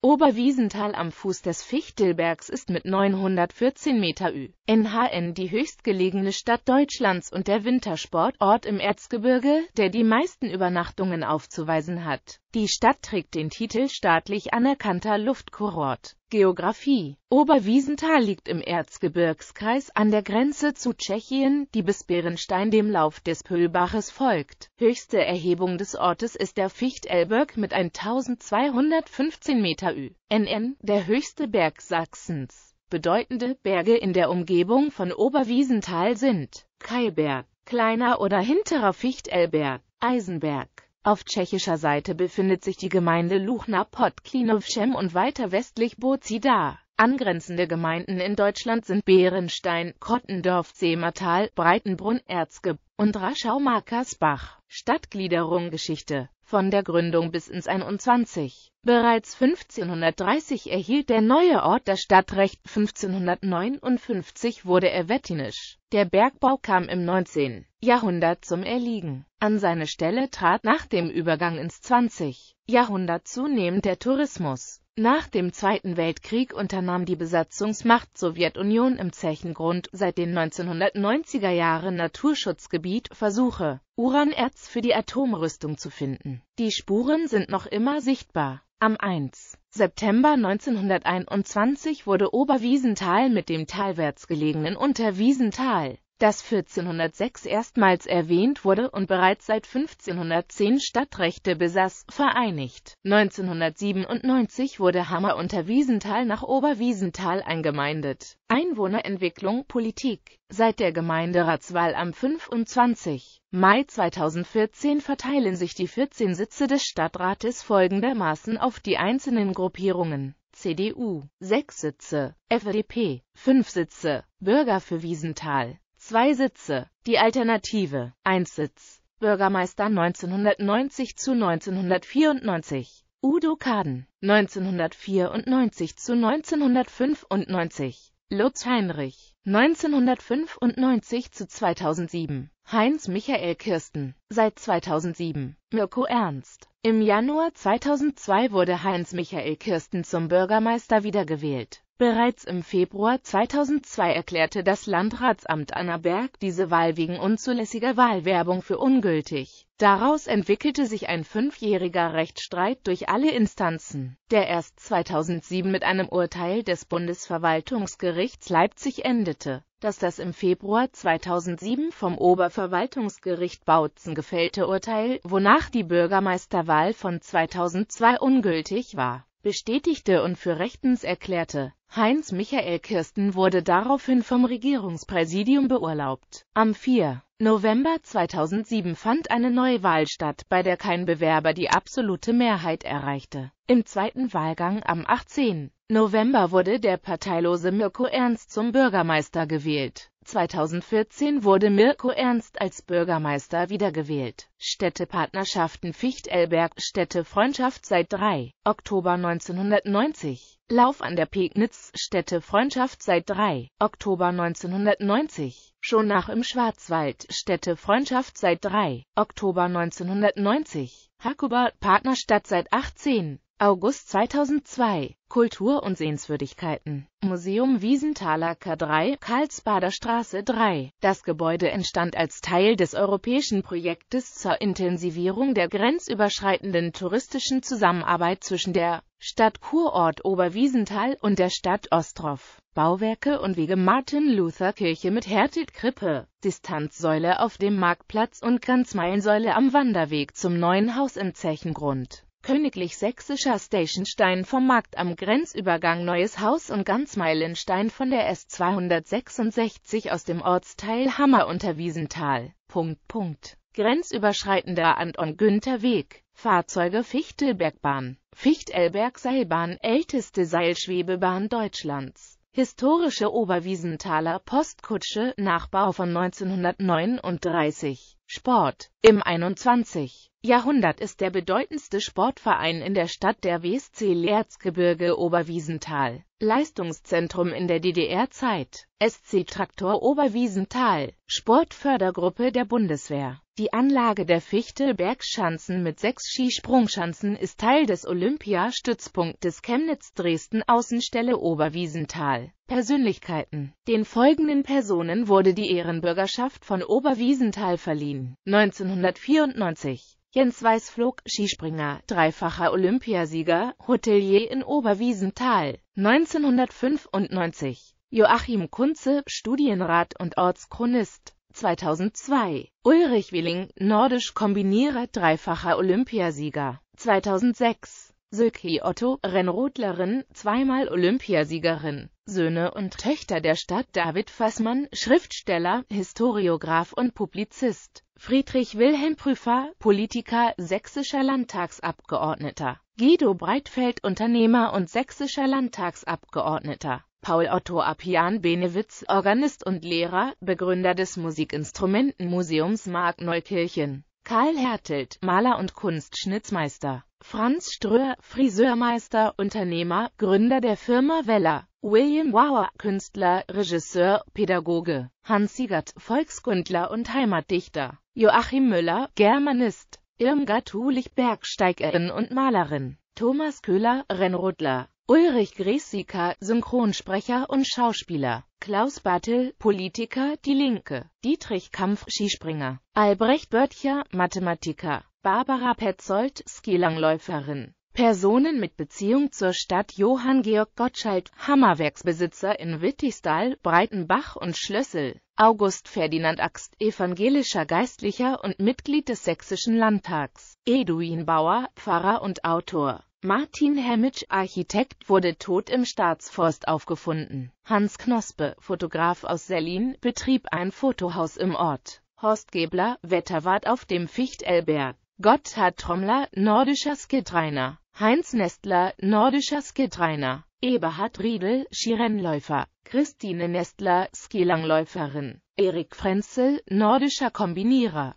Oberwiesenthal am Fuß des Fichtelbergs ist mit 914 Meter Ü. NHN die höchstgelegene Stadt Deutschlands und der Wintersportort im Erzgebirge, der die meisten Übernachtungen aufzuweisen hat die Stadt trägt den Titel staatlich anerkannter Luftkurort. Geografie Oberwiesenthal liegt im Erzgebirgskreis an der Grenze zu Tschechien, die bis Bärenstein dem Lauf des Pöllbaches folgt. Höchste Erhebung des Ortes ist der Fichtelberg mit 1215 Meter Ü. NN, der höchste Berg Sachsens. Bedeutende Berge in der Umgebung von Oberwiesenthal sind Kaiberg, Kleiner oder Hinterer Fichtelberg, Eisenberg, auf tschechischer Seite befindet sich die Gemeinde Luchna pod Klinovcem und weiter westlich Bozida. Angrenzende Gemeinden in Deutschland sind Bärenstein, Kottendorf, Seematal, Breitenbrunn, Erzgeb und Raschau-Markersbach. Stadtgliederung Geschichte Von der Gründung bis ins 21. Bereits 1530 erhielt der neue Ort das Stadtrecht, 1559 wurde er wettinisch. Der Bergbau kam im 19. Jahrhundert zum Erliegen. An seine Stelle trat nach dem Übergang ins 20. Jahrhundert zunehmend der Tourismus. Nach dem Zweiten Weltkrieg unternahm die Besatzungsmacht Sowjetunion im Zechengrund seit den 1990er Jahren Naturschutzgebiet Versuche, Uranerz für die Atomrüstung zu finden. Die Spuren sind noch immer sichtbar. Am 1. September 1921 wurde Oberwiesenthal mit dem talwärts gelegenen Unterwiesenthal das 1406 erstmals erwähnt wurde und bereits seit 1510 Stadtrechte besaß, vereinigt. 1997 wurde Hammer unter Wiesenthal nach Oberwiesenthal eingemeindet. Einwohnerentwicklung Politik Seit der Gemeinderatswahl am 25. Mai 2014 verteilen sich die 14 Sitze des Stadtrates folgendermaßen auf die einzelnen Gruppierungen. CDU, 6 Sitze, FDP, 5 Sitze, Bürger für Wiesenthal, Zwei Sitze. Die Alternative. Ein Sitz. Bürgermeister 1990 zu 1994. Udo Kaden. 1994 zu 1995. Lutz Heinrich. 1995 zu 2007. Heinz Michael Kirsten. Seit 2007. Mirko Ernst. Im Januar 2002 wurde Heinz Michael Kirsten zum Bürgermeister wiedergewählt. Bereits im Februar 2002 erklärte das Landratsamt Annaberg diese Wahl wegen unzulässiger Wahlwerbung für ungültig. Daraus entwickelte sich ein fünfjähriger Rechtsstreit durch alle Instanzen, der erst 2007 mit einem Urteil des Bundesverwaltungsgerichts Leipzig endete, das das im Februar 2007 vom Oberverwaltungsgericht Bautzen gefällte Urteil, wonach die Bürgermeisterwahl von 2002 ungültig war, bestätigte und für rechtens erklärte Heinz Michael Kirsten wurde daraufhin vom Regierungspräsidium beurlaubt. Am 4. November 2007 fand eine Neuwahl statt, bei der kein Bewerber die absolute Mehrheit erreichte. Im zweiten Wahlgang am 18. November wurde der parteilose Mirko Ernst zum Bürgermeister gewählt. 2014 wurde Mirko Ernst als Bürgermeister wiedergewählt. Städtepartnerschaften Fichtelberg Städtefreundschaft seit 3. Oktober 1990 Lauf an der Pegnitz, Städte Freundschaft seit 3. Oktober 1990. Schon nach im Schwarzwald, Städte Freundschaft seit 3. Oktober 1990. Hakuba, Partnerstadt seit 18. August 2002. Kultur und Sehenswürdigkeiten. Museum Wiesenthaler K3, Karlsbader Straße 3. Das Gebäude entstand als Teil des europäischen Projektes zur Intensivierung der grenzüberschreitenden touristischen Zusammenarbeit zwischen der Stadtkurort Oberwiesenthal und der Stadt Ostrow. Bauwerke und Wege Martin-Luther-Kirche mit Hertit-Krippe, Distanzsäule auf dem Marktplatz und Ganzmeilensäule am Wanderweg zum neuen Haus in Zechengrund. Königlich Sächsischer Stationstein vom Markt am Grenzübergang Neues Haus und Ganzmeilenstein von der S266 aus dem Ortsteil Hammer unter Wiesenthal. Punkt, Punkt. Grenzüberschreitender Anton-Günther-Weg Fahrzeuge Fichtelbergbahn. Fichtelberg-Seilbahn, älteste Seilschwebebahn Deutschlands. Historische Oberwiesenthaler Postkutsche, Nachbau von 1939. Sport. Im 21. Jahrhundert ist der bedeutendste Sportverein in der Stadt der WSC Erzgebirge Oberwiesenthal. Leistungszentrum in der DDR-Zeit, SC Traktor Oberwiesenthal, Sportfördergruppe der Bundeswehr. Die Anlage der Fichtelbergschanzen mit sechs Skisprungschanzen ist Teil des Olympiastützpunktes Chemnitz-Dresden Außenstelle Oberwiesenthal. Persönlichkeiten Den folgenden Personen wurde die Ehrenbürgerschaft von Oberwiesenthal verliehen. 1994 Jens Weißflog, Skispringer, dreifacher Olympiasieger, Hotelier in Oberwiesenthal 1995 Joachim Kunze, Studienrat und Ortschronist 2002 Ulrich Willing, nordisch Kombinierer, dreifacher Olympiasieger 2006 Silke Otto, Rennrodlerin, zweimal Olympiasiegerin, Söhne und Töchter der Stadt David Fassmann, Schriftsteller, Historiograf und Publizist Friedrich Wilhelm Prüfer, Politiker, sächsischer Landtagsabgeordneter. Guido Breitfeld, Unternehmer und sächsischer Landtagsabgeordneter. Paul Otto Apian Benewitz, Organist und Lehrer, Begründer des Musikinstrumentenmuseums Mark Neukirchen. Karl Hertelt, Maler und Kunstschnitzmeister. Franz Ströhr, Friseurmeister, Unternehmer, Gründer der Firma Weller. William Wauer, Künstler, Regisseur, Pädagoge. Hans Siegert, Volkskundler und Heimatdichter. Joachim Müller, Germanist. Irmgard Hulich, Bergsteigerin und Malerin. Thomas Köhler, Rennrodler. Ulrich Gressika, Synchronsprecher und Schauspieler, Klaus Bartel, Politiker, Die Linke, Dietrich Kampf, Skispringer, Albrecht Böttcher, Mathematiker, Barbara Petzold, Skilangläuferin. Personen mit Beziehung zur Stadt Johann Georg Gottschalk, Hammerwerksbesitzer in Wittigstall, Breitenbach und Schlössel, August Ferdinand Axt, evangelischer Geistlicher und Mitglied des Sächsischen Landtags, Eduin Bauer, Pfarrer und Autor. Martin Hemmitsch, Architekt, wurde tot im Staatsforst aufgefunden. Hans Knospe, Fotograf aus Sellin, betrieb ein Fotohaus im Ort. Horst Gebler, Wetterwart auf dem Fichtelberg. Gotthard Trommler, nordischer Skidreiner. Heinz Nestler, nordischer Skidreiner. Eberhard Riedel, Skirennläufer. Christine Nestler, Skilangläuferin. Erik Frenzel, nordischer Kombinierer.